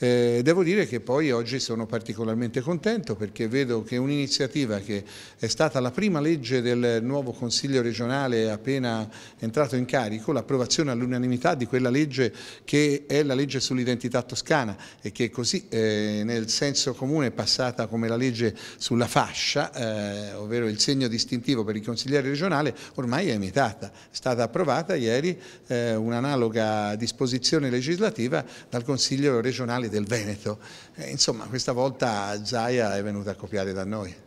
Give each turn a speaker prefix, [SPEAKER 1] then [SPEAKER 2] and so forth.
[SPEAKER 1] Eh, devo dire che poi oggi sono particolarmente contento perché vedo che un'iniziativa che è stata la prima legge del nuovo Consiglio regionale appena entrato in carico, l'approvazione all'unanimità di quella legge che è la legge sull'identità toscana e che così eh, nel senso comune è passata come la legge sulla fascia, eh, ovvero il segno distintivo per il consigliere regionale, ormai è imitata. È stata approvata ieri eh, un'analoga disposizione legislativa dal Consiglio regionale del Veneto. E, eh, insomma, questa volta Zaia è venuta a copiare da noi.